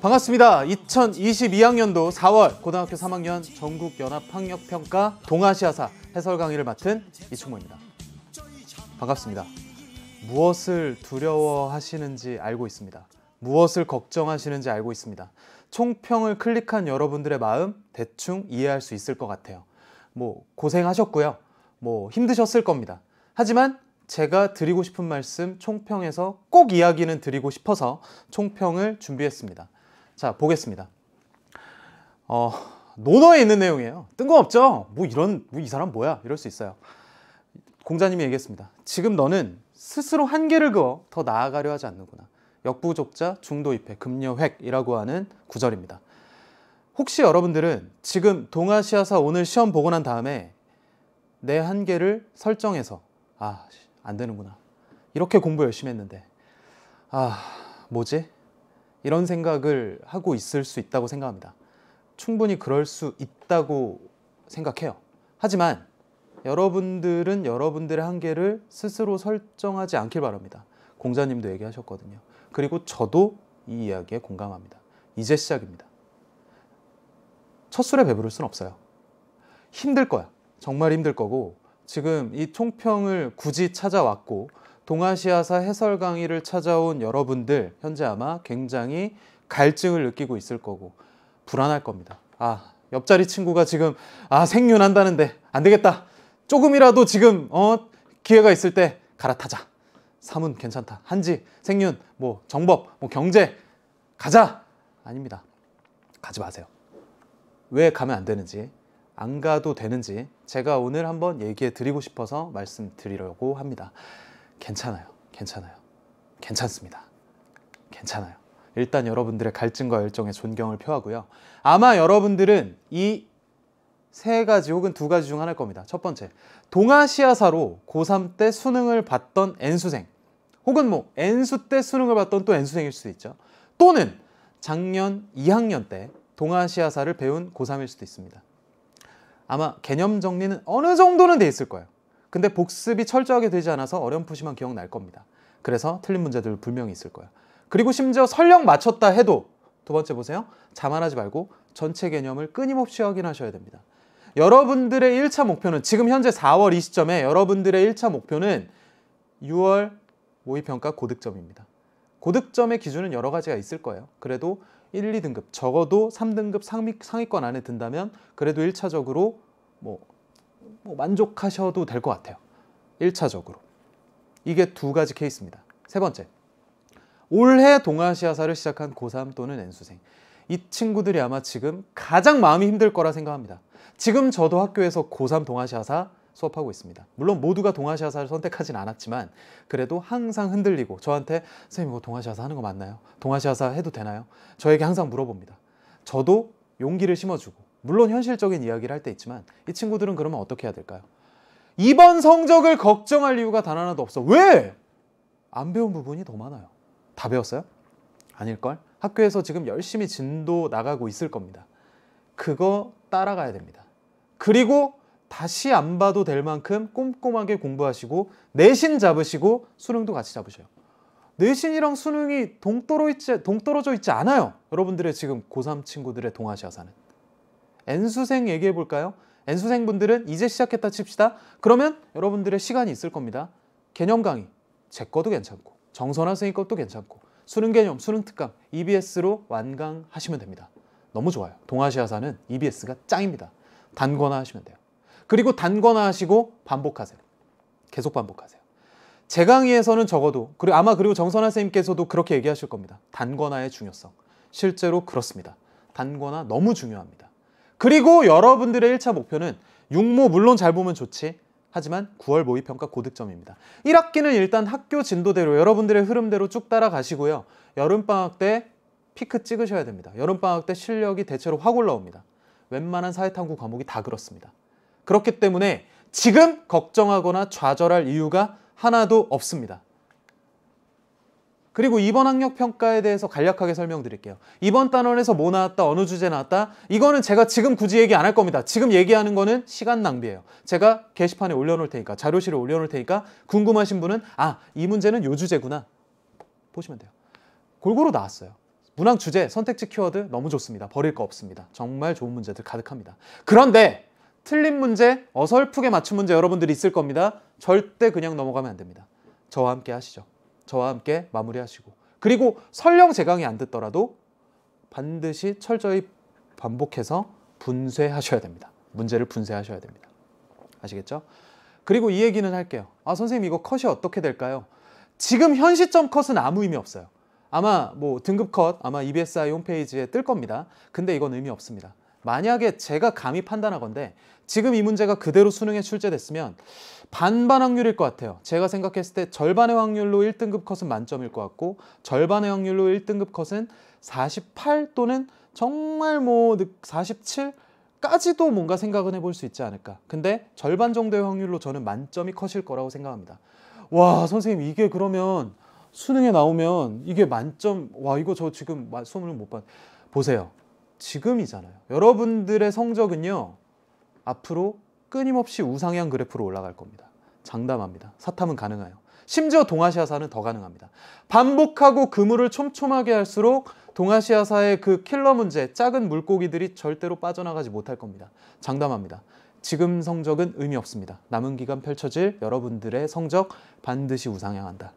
반갑습니다. 2022학년도 4월 고등학교 3학년 전국연합학력평가 동아시아사 해설 강의를 맡은 이충모입니다. 반갑습니다. 무엇을 두려워하시는지 알고 있습니다. 무엇을 걱정하시는지 알고 있습니다. 총평을 클릭한 여러분들의 마음 대충 이해할 수 있을 것 같아요. 뭐 고생하셨고요. 뭐 힘드셨을 겁니다. 하지만 제가 드리고 싶은 말씀 총평에서 꼭 이야기는 드리고 싶어서 총평을 준비했습니다. 자, 보겠습니다. 어, 논어에 있는 내용이에요. 뜬금없죠? 뭐 이런, 뭐 이 사람 뭐야? 이럴 수 있어요. 공자님이 얘기했습니다. 지금 너는 스스로 한계를 그어 더 나아가려 하지 않는구나. 역부족자 중도입회 금녀획이라고 하는 구절입니다. 혹시 여러분들은 지금 동아시아사 오늘 시험 보고 난 다음에 내 한계를 설정해서 아, 안 되는구나. 이렇게 공부 열심히 했는데 아, 뭐지? 이런 생각을 하고 있을 수 있다고 생각합니다. 충분히 그럴 수 있다고 생각해요. 하지만 여러분들은 여러분들의 한계를 스스로 설정하지 않길 바랍니다. 공자님도 얘기하셨거든요. 그리고 저도 이 이야기에 공감합니다. 이제 시작입니다. 첫 술에 배부를 순 없어요. 힘들 거야. 정말 힘들 거고 지금 이 총평을 굳이 찾아왔고 동아시아사 해설 강의를 찾아온 여러분들 현재 아마 굉장히 갈증을 느끼고 있을 거고 불안할 겁니다. 아 옆자리 친구가 지금 아 생윤한다는데 안 되겠다. 조금이라도 지금 어 기회가 있을 때 갈아타자. 사문 괜찮다. 한지 생윤 뭐 정법 뭐 경제 가자 아닙니다. 가지 마세요. 왜 가면 안 되는지 안 가도 되는지 제가 오늘 한번 얘기해 드리고 싶어서 말씀드리려고 합니다. 괜찮아요. 괜찮아요. 괜찮습니다. 괜찮아요. 일단 여러분들의 갈증과 열정에 존경을 표하고요. 아마 여러분들은 이 세 가지 혹은 두 가지 중 하나일 겁니다. 첫 번째, 동아시아사로 고3 때 수능을 봤던 N수생 혹은 뭐 N수 때 수능을 봤던 또 N수생일 수도 있죠. 또는 작년 2학년 때 동아시아사를 배운 고3일 수도 있습니다. 아마 개념 정리는 어느 정도는 돼 있을 거예요. 근데 복습이 철저하게 되지 않아서 어렴풋이만 기억날 겁니다. 그래서 틀린 문제들 분명히 있을 거야 그리고 심지어 설령 맞췄다 해도 두 번째 보세요. 자만하지 말고 전체 개념을 끊임없이 확인하셔야 됩니다. 여러분들의 1차 목표는 지금 현재 4월 이 시점에 여러분들의 1차 목표는 6월 모의평가 고득점입니다. 고득점의 기준은 여러 가지가 있을 거예요. 그래도 1, 2등급 적어도 3등급 상위, 상위권 안에 든다면 그래도 1차적으로 뭐뭐 만족하셔도 될 것 같아요. 1차적으로. 이게 두 가지 케이스입니다. 세 번째. 올해 동아시아사를 시작한 고3 또는 N수생. 이 친구들이 아마 지금 가장 마음이 힘들 거라 생각합니다. 지금 저도 학교에서 고3 동아시아사 수업하고 있습니다. 물론 모두가 동아시아사를 선택하진 않았지만 그래도 항상 흔들리고 저한테 선생님 이거 동아시아사 하는 거 맞나요? 동아시아사 해도 되나요? 저에게 항상 물어봅니다. 저도 용기를 심어주고 물론 현실적인 이야기를 할 때 있지만 이 친구들은 그러면 어떻게 해야 될까요? 이번 성적을 걱정할 이유가 단 하나도 없어. 왜? 안 배운 부분이 더 많아요. 다 배웠어요? 아닐걸? 학교에서 지금 열심히 진도 나가고 있을 겁니다. 그거 따라가야 됩니다. 그리고 다시 안 봐도 될 만큼 꼼꼼하게 공부하시고 내신 잡으시고 수능도 같이 잡으셔요. 내신이랑 수능이 동떨어 있지, 동떨어져 있지 않아요. 여러분들의 지금 고3 친구들의 동아시아사는. N수생 얘기해 볼까요? N수생 분들은 이제 시작했다 칩시다. 그러면 여러분들의 시간이 있을 겁니다. 개념 강의, 제 것도 괜찮고 정선아 선생님 것도 괜찮고 수능 개념, 수능 특강, EBS로 완강하시면 됩니다. 너무 좋아요. 동아시아사는 EBS가 짱입니다. 단권화하시면 돼요. 그리고 단권화하시고 반복하세요. 계속 반복하세요. 제 강의에서는 적어도 그리고 아마 그리고 정선아 선생님께서도 그렇게 얘기하실 겁니다. 단권화의 중요성. 실제로 그렇습니다. 단권화 너무 중요합니다. 그리고 여러분들의 1차 목표는 육모 물론 잘 보면 좋지 하지만 9월 모의평가 고득점입니다. 1학기는 일단 학교 진도대로 여러분들의 흐름대로 쭉 따라가시고요. 여름방학 때 피크 찍으셔야 됩니다. 여름방학 때 실력이 대체로 확 올라옵니다. 웬만한 사회탐구 과목이 다 그렇습니다. 그렇기 때문에 지금 걱정하거나 좌절할 이유가 하나도 없습니다. 그리고 이번 학력 평가에 대해서 간략하게 설명드릴게요. 이번 단원에서 뭐 나왔다, 어느 주제 나왔다. 이거는 제가 지금 굳이 얘기 안 할 겁니다. 지금 얘기하는 거는 시간 낭비예요. 제가 게시판에 올려놓을 테니까, 자료실에 올려놓을 테니까 궁금하신 분은 아, 이 문제는 요 주제구나. 보시면 돼요. 골고루 나왔어요. 문항 주제, 선택지 키워드 너무 좋습니다. 버릴 거 없습니다. 정말 좋은 문제들 가득합니다. 그런데 틀린 문제, 어설프게 맞춘 문제 여러분들이 있을 겁니다. 절대 그냥 넘어가면 안 됩니다. 저와 함께 하시죠. 저와 함께 마무리하시고 그리고 설령 제강이안 듣더라도 반드시 철저히 반복해서 분쇄하셔야 됩니다. 문제를 분쇄하셔야 됩니다. 아시겠죠? 그리고 이 얘기는 할게요. 아 선생님 이거 컷이 어떻게 될까요? 지금 현 시점 컷은 아무 의미 없어요. 아마 뭐 등급 컷 아마 EBSI 홈페이지에 뜰 겁니다. 근데 이건 의미 없습니다. 만약에 제가 감히 판단하건데 지금 이 문제가 그대로 수능에 출제됐으면 반반 확률일 것 같아요. 제가 생각했을 때 절반의 확률로 1등급 컷은 만점일 것 같고 절반의 확률로 1등급 컷은 48 또는 정말 뭐 47? 까지도 뭔가 생각은 해볼 수 있지 않을까. 근데 절반 정도의 확률로 저는 만점이 컷일 거라고 생각합니다. 와, 선생님, 이게 그러면 수능에 나오면 이게 만점, 와, 이거 저 지금 수능을 못 봤, 보세요. 지금이잖아요. 여러분들의 성적은요, 앞으로 끊임없이 우상향 그래프로 올라갈 겁니다. 장담합니다. 사탐은 가능해요. 심지어 동아시아사는 더 가능합니다. 반복하고 그물을 촘촘하게 할수록 동아시아사의 그 킬러 문제, 작은 물고기들이 절대로 빠져나가지 못할 겁니다. 장담합니다. 지금 성적은 의미 없습니다. 남은 기간 펼쳐질 여러분들의 성적 반드시 우상향한다.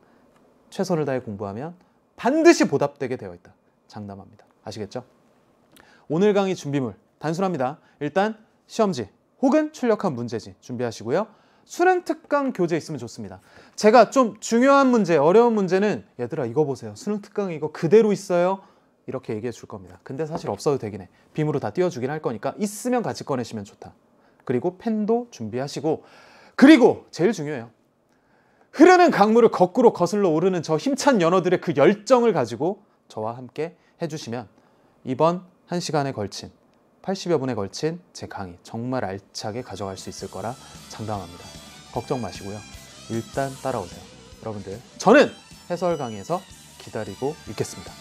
최선을 다해 공부하면 반드시 보답되게 되어 있다. 장담합니다. 아시겠죠? 오늘 강의 준비물 단순합니다. 일단 시험지 혹은 출력한 문제지 준비하시고요. 수능 특강 교재 있으면 좋습니다. 제가 좀 중요한 문제, 어려운 문제는 얘들아 이거 보세요. 수능 특강 이거 그대로 있어요. 이렇게 얘기해 줄 겁니다. 근데 사실 없어도 되긴 해. 빔으로 다 띄워주긴 할 거니까 있으면 같이 꺼내시면 좋다. 그리고 펜도 준비하시고 그리고 제일 중요해요. 흐르는 강물을 거꾸로 거슬러 오르는 저 힘찬 연어들의 그 열정을 가지고 저와 함께 해주시면 이번 한 시간에 걸친 80여 분에 걸친 제 강의 정말 알차게 가져갈 수 있을 거라 장담합니다. 걱정 마시고요. 일단 따라오세요. 여러분들 저는 해설 강의에서 기다리고 있겠습니다.